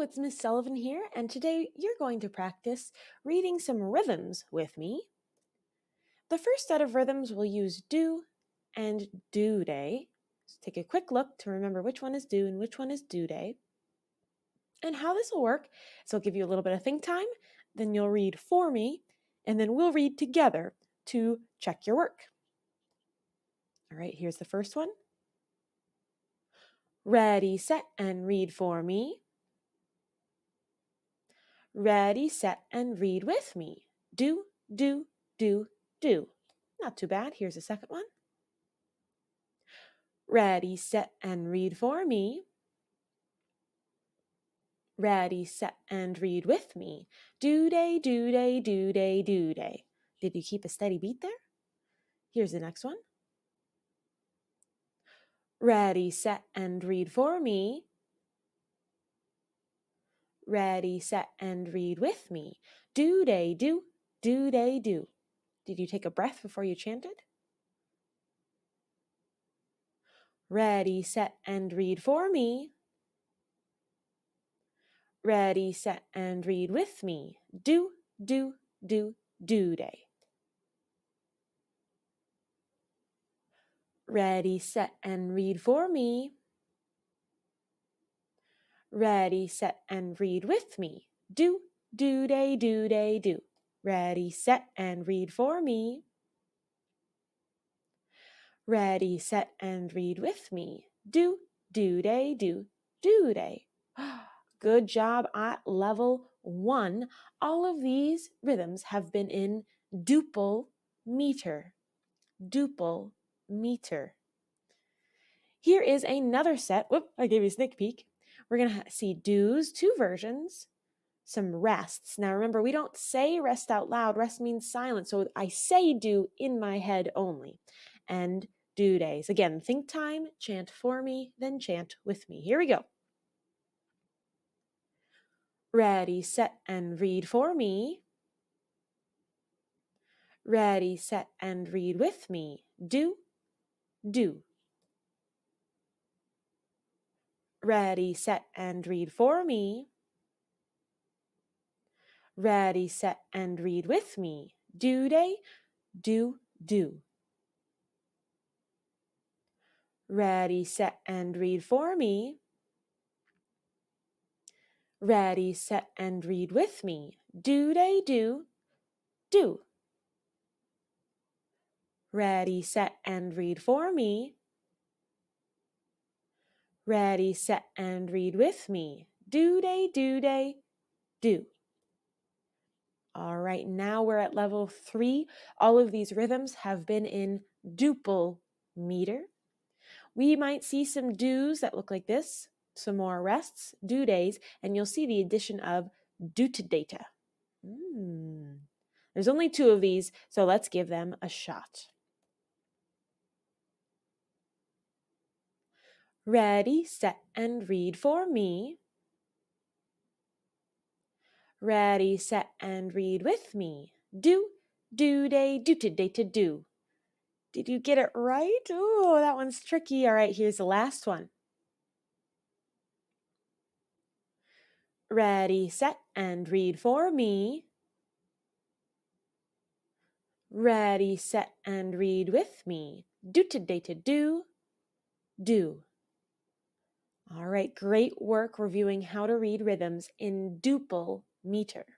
it's Miss Sullivan here, and today you're going to practice reading some rhythms with me. The first set of rhythms will use do and "do day. So take a quick look to remember which one is due and which one is due day. And how this will work is I'll give you a little bit of think time, then you'll read for me, and then we'll read together to check your work. All right, here's the first one. Ready, set, and read for me. Ready, set, and read with me. Do, do, do, do. Not too bad. Here's a second one. Ready, set, and read for me. Ready, set, and read with me. Do day, do day, do day, do day. Did you keep a steady beat there? Here's the next one. Ready, set, and read for me. Ready, set, and read with me. Do day do, do day do. Did you take a breath before you chanted? Ready, set, and read for me. Ready, set, and read with me. Do, do, do, do day. Ready, set, and read for me. Ready, set, and read with me. Do, do, day, do, day, do. Ready, set, and read for me. Ready, set, and read with me. Do, do, day, do, do, day. Good job at level one. All of these rhythms have been in duple meter. Duple meter. Here is another set. Whoop, I gave you a sneak peek. We're going to see do's, two versions, some rests. Now remember, we don't say rest out loud. Rest means silence. So I say do in my head only. And do days. Again, think time, chant for me, then chant with me. Here we go. Ready, set, and read for me. Ready, set, and read with me. Do, do. Ready, set, and read for me. Ready, set, and read with me. Do day, do, do. Ready, set, and read for me. Ready, set, and read with me. Do day, do, do. Ready, set, and read for me. Ready, set, and read with me. Do day, do day, do. All right, now we're at level three. All of these rhythms have been in duple meter. We might see some do's that look like this, some more rests, do days, and you'll see the addition of do to data. Mm. There's only two of these, so let's give them a shot. Ready, set, and read for me. Ready, set, and read with me. Do, do, day, do, today, to do. Did you get it right? Oh, that one's tricky. All right, here's the last one. Ready, set, and read for me. Ready, set, and read with me. Do today to do. Do. All right, great work reviewing how to read rhythms in duple meter.